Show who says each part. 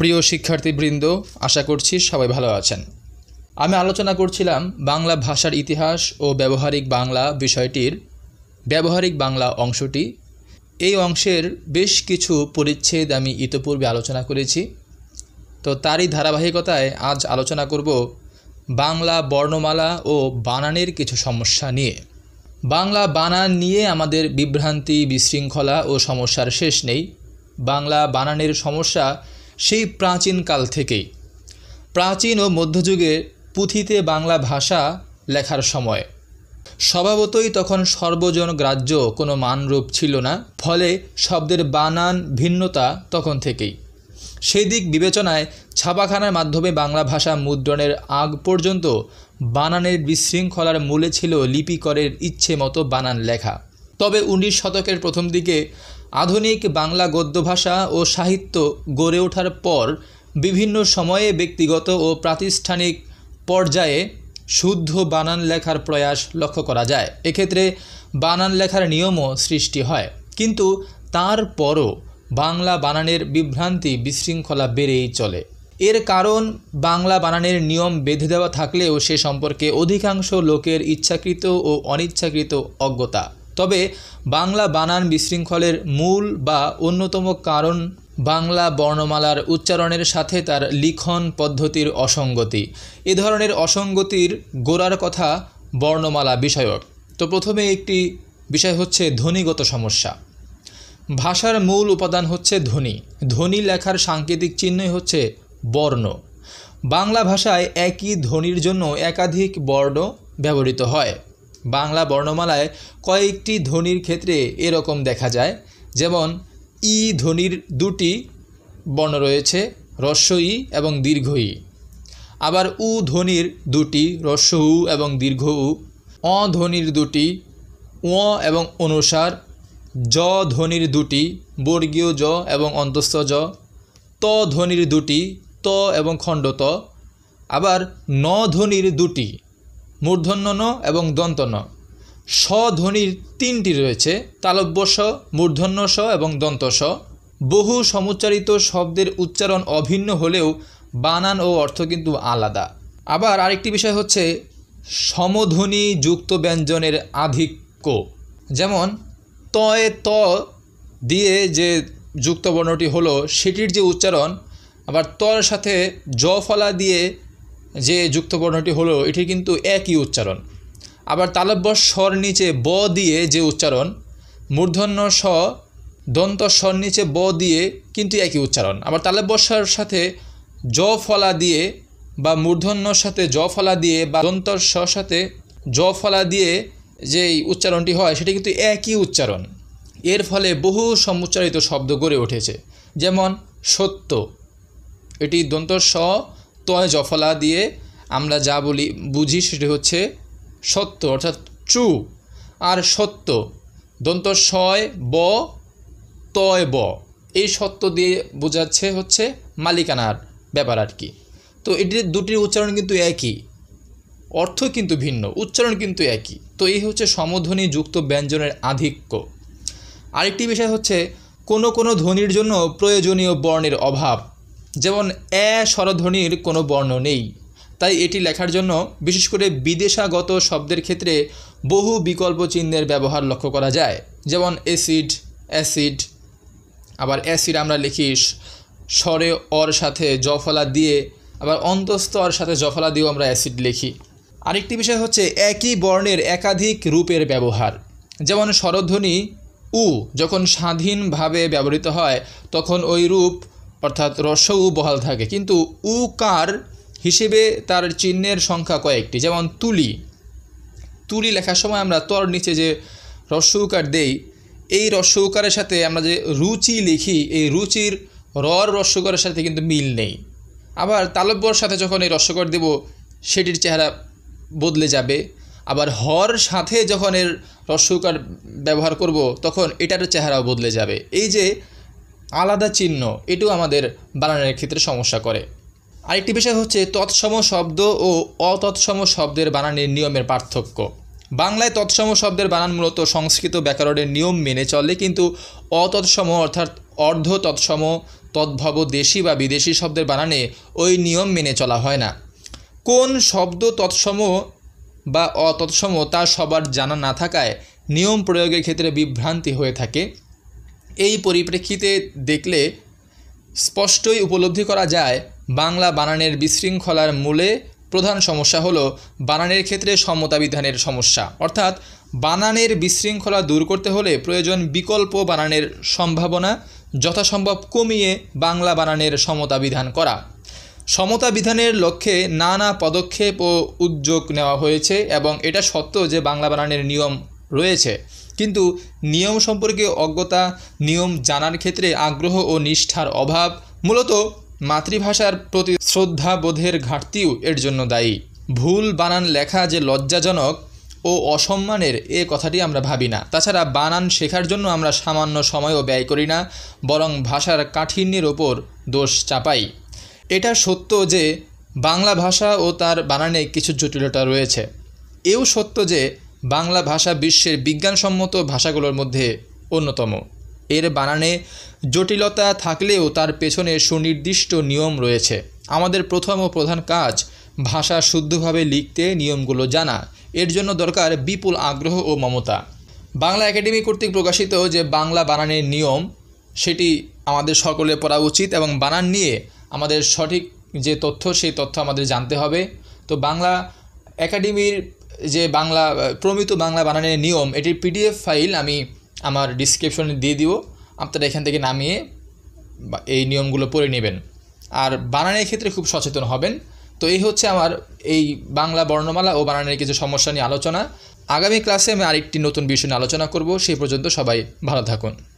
Speaker 1: প্রিয় শিক্ষার্থীবৃন্দ আশা করছি সবাই ভালো আছেন আমি আলোচনা করছিলাম বাংলা ভাষার ইতিহাস ও ব্যবহারিক বাংলা বিষয়টির ব্যবহারিক বাংলা অংশটি এই অংশের বেশ কিছু পরিচ্ছেদ আমি ইতোপূর্বে আলোচনা করেছি তো তারই ধারাবাহিকতায় আজ আলোচনা করব বাংলা বর্ণমালা ও বানানের কিছু সমস্যা নিয়ে বাংলা বানান নিয়ে আমাদের বিভ্রান্তি বিশৃঙ্খলা ও সমস্যার শেষ নেই বাংলা বানানের সমস্যা সেই প্রাচীনকাল থেকেই প্রাচীন ও মধ্যযুগে পুঁথিতে বাংলা ভাষা লেখার সময় স্বভাবতই তখন সর্বজন গ্রাহ্য কোনো মানরূপ ছিল না ফলে শব্দের বানান ভিন্নতা তখন থেকেই সেই দিক বিবেচনায় ছাপাখানার মাধ্যমে বাংলা ভাষা মুদ্রণের আগ পর্যন্ত বানানের বিশৃঙ্খলার মূলে ছিল লিপিকরের ইচ্ছে মতো বানান লেখা তবে উনিশ শতকের প্রথম দিকে আধুনিক বাংলা গদ্য ভাষা ও সাহিত্য গড়ে ওঠার পর বিভিন্ন সময়ে ব্যক্তিগত ও প্রাতিষ্ঠানিক পর্যায়ে শুদ্ধ বানান লেখার প্রয়াস লক্ষ্য করা যায় এক্ষেত্রে বানান লেখার নিয়মও সৃষ্টি হয় কিন্তু তারপরও বাংলা বানানের বিভ্রান্তি বিশৃঙ্খলা বেড়েই চলে এর কারণ বাংলা বানানের নিয়ম বেঁধে দেওয়া থাকলেও সে সম্পর্কে অধিকাংশ লোকের ইচ্ছাকৃত ও অনিচ্ছাকৃত অজ্ঞতা তবে বাংলা বানান বিশৃঙ্খলের মূল বা অন্যতম কারণ বাংলা বর্ণমালার উচ্চারণের সাথে তার লিখন পদ্ধতির অসঙ্গতি এ ধরনের অসঙ্গতির গোড়ার কথা বর্ণমালা বিষয়ক তো প্রথমে একটি বিষয় হচ্ছে ধ্বনিগত সমস্যা ভাষার মূল উপাদান হচ্ছে ধ্বনি ধ্বনি লেখার সাংকেতিক চিহ্নই হচ্ছে বর্ণ বাংলা ভাষায় একই ধ্বনির জন্য একাধিক বর্ণ ব্যবহৃত হয় বাংলা বর্ণমালায় কয়েকটি ধ্বনির ক্ষেত্রে এরকম দেখা যায় যেমন ই ধ্বনির দুটি বর্ণ রয়েছে রস্য ই এবং দীর্ঘ ই আবার উ ধ্বনির দুটি রস্য উ এবং দীর্ঘ উ অ ধ্বনির দুটি ও এবং অনুসার জ ধ্বনির দুটি বর্গীয় জ এবং অন্তঃস্থ জ ত ধ্বনির দুটি ত এবং খণ্ড ত আবার ন ধ্বনির দুটি মূর্ধন্য ন এবং দন্ত ন স্বধ্বনির তিনটি রয়েছে তালব্য স মূর্ধন্য স এবং দন্ত স বহু সমুচ্চারিত শব্দের উচ্চারণ অভিন্ন হলেও বানান ও অর্থ কিন্তু আলাদা আবার আরেকটি বিষয় হচ্ছে সমধ্বনি যুক্ত ব্যঞ্জনের আধিক্য যেমন তয়ে ত দিয়ে যে যুক্ত বর্ণটি হলো সেটির যে উচ্চারণ আবার তর সাথে জ ফলা দিয়ে যে যুক্তবর্ণটি হলো এটি কিন্তু একই উচ্চারণ আবার তালব্য স্বর নিচে ব দিয়ে যে উচ্চারণ মূর্ধন্য স দন্ত স্বর নিচে ব দিয়ে কিন্তু একই উচ্চারণ আবার তালব্য স্বর সাথে জ ফলা দিয়ে বা মূর্ধন্যর সাথে জ ফলা দিয়ে বা দন্ত স সাথে জ ফলা দিয়ে যেই উচ্চারণটি হয় সেটি কিন্তু একই উচ্চারণ এর ফলে বহু সমুচ্চারিত শব্দ গড়ে উঠেছে যেমন সত্য এটি দন্ত স তয় জফলা দিয়ে আমরা যা বলি বুঝি সেটি হচ্ছে সত্য অর্থাৎ ট্রু আর সত্য দন্ত শয় ব তয় ব এই সত্য দিয়ে বোঝাচ্ছে হচ্ছে মালিকানার ব্যাপার আর কি তো এটির দুটির উচ্চারণ কিন্তু একই অর্থ কিন্তু ভিন্ন উচ্চারণ কিন্তু একই তো এই হচ্ছে সমধ্বনি যুক্ত ব্যঞ্জনের আধিক্য আরেকটি বিষয় হচ্ছে কোনো কোনো ধ্বনির জন্য প্রয়োজনীয় বর্ণের অভাব যেমন এ স্বরধ্বনির কোনো বর্ণ নেই তাই এটি লেখার জন্য বিশেষ করে বিদেশাগত শব্দের ক্ষেত্রে বহু বিকল্প চিহ্নের ব্যবহার লক্ষ্য করা যায় যেমন অ্যাসিড অ্যাসিড আবার অ্যাসিড আমরা লিখি স্বরে অর সাথে জফলা দিয়ে আবার অন্তস্থ অর সাথে জফলা দিয়েও আমরা অ্যাসিড লিখি আরেকটি বিষয় হচ্ছে একই বর্ণের একাধিক রূপের ব্যবহার যেমন স্বরধ্বনি উ যখন স্বাধীনভাবে ব্যবহৃত হয় তখন ওই রূপ অর্থাৎ রস্য উ বহাল থাকে কিন্তু উ কার হিসেবে তার চিহ্নের সংখ্যা কয়েকটি যেমন তুলি তুলি লেখার সময় আমরা তর নিচে যে রস্য উকার দেই এই রস্য উকারের সাথে আমরা যে রুচি লিখি এই রুচির রর রস্যকরের সাথে কিন্তু মিল নেই আবার তালব্যর সাথে যখন এই রস্যকর দেব সেটির চেহারা বদলে যাবে আবার হর সাথে যখন এর রস্যকার ব্যবহার করব তখন এটার চেহারাও বদলে যাবে এই যে আলাদা চিহ্ন এটিও আমাদের বানানের ক্ষেত্রে সমস্যা করে আরেকটি বিষয় হচ্ছে তৎসম শব্দ ও অতৎসম শব্দের বানানের নিয়মের পার্থক্য বাংলায় তৎসম শব্দের বানান মূলত সংস্কৃত ব্যাকরণের নিয়ম মেনে চলে কিন্তু অতৎসম অর্থাৎ অর্ধ তৎসম তদ্ভব দেশি বা বিদেশি শব্দের বানানে ওই নিয়ম মেনে চলা হয় না কোন শব্দ তৎসম বা অতৎসম তা সবার জানা না থাকায় নিয়ম প্রয়োগের ক্ষেত্রে বিভ্রান্তি হয়ে থাকে এই পরিপ্রেক্ষিতে দেখলে স্পষ্টই উপলব্ধি করা যায় বাংলা বানানের বিশৃঙ্খলার মূলে প্রধান সমস্যা হলো বানানের ক্ষেত্রে সমতা বিধানের সমস্যা অর্থাৎ বানানের বিশৃঙ্খলা দূর করতে হলে প্রয়োজন বিকল্প বানানের সম্ভাবনা যথাসম্ভব কমিয়ে বাংলা বানানের সমতা বিধান করা সমতা বিধানের লক্ষ্যে নানা পদক্ষেপ ও উদ্যোগ নেওয়া হয়েছে এবং এটা সত্য যে বাংলা বানানের নিয়ম রয়েছে কিন্তু নিয়ম সম্পর্কে অজ্ঞতা নিয়ম জানার ক্ষেত্রে আগ্রহ ও নিষ্ঠার অভাব মূলত মাতৃভাষার প্রতি শ্রদ্ধাবোধের ঘাটতিও এর জন্য দায়ী ভুল বানান লেখা যে লজ্জাজনক ও অসম্মানের এ কথাটি আমরা ভাবি না তাছাড়া বানান শেখার জন্য আমরা সামান্য সময়ও ব্যয় করি না বরং ভাষার কাঠিন্যের ওপর দোষ চাপাই এটা সত্য যে বাংলা ভাষা ও তার বানানে কিছু জটিলতা রয়েছে এও সত্য যে বাংলা ভাষা বিশ্বের বিজ্ঞানসম্মত ভাষাগুলোর মধ্যে অন্যতম এর বানানে জটিলতা থাকলেও তার পেছনে সুনির্দিষ্ট নিয়ম রয়েছে আমাদের প্রথম ও প্রধান কাজ ভাষা শুদ্ধভাবে লিখতে নিয়মগুলো জানা এর জন্য দরকার বিপুল আগ্রহ ও মমতা বাংলা একাডেমি কর্তৃক প্রকাশিত যে বাংলা বানানের নিয়ম সেটি আমাদের সকলে পড়া উচিত এবং বানান নিয়ে আমাদের সঠিক যে তথ্য সেই তথ্য আমাদের জানতে হবে তো বাংলা একাডেমির যে বাংলা প্রমিত বাংলা বানানের নিয়ম এটির পিডিএফ ফাইল আমি আমার ডিসক্রিপশনে দিয়ে দিব আপনারা এখান থেকে নামিয়ে এই নিয়মগুলো পড়ে নেবেন আর বানানের ক্ষেত্রে খুব সচেতন হবেন তো এই হচ্ছে আমার এই বাংলা বর্ণমালা ও বানানের কিছু সমস্যা নিয়ে আলোচনা আগামী ক্লাসে আমি আরেকটি নতুন বিষয় নিয়ে আলোচনা করব সেই পর্যন্ত সবাই ভালো থাকুন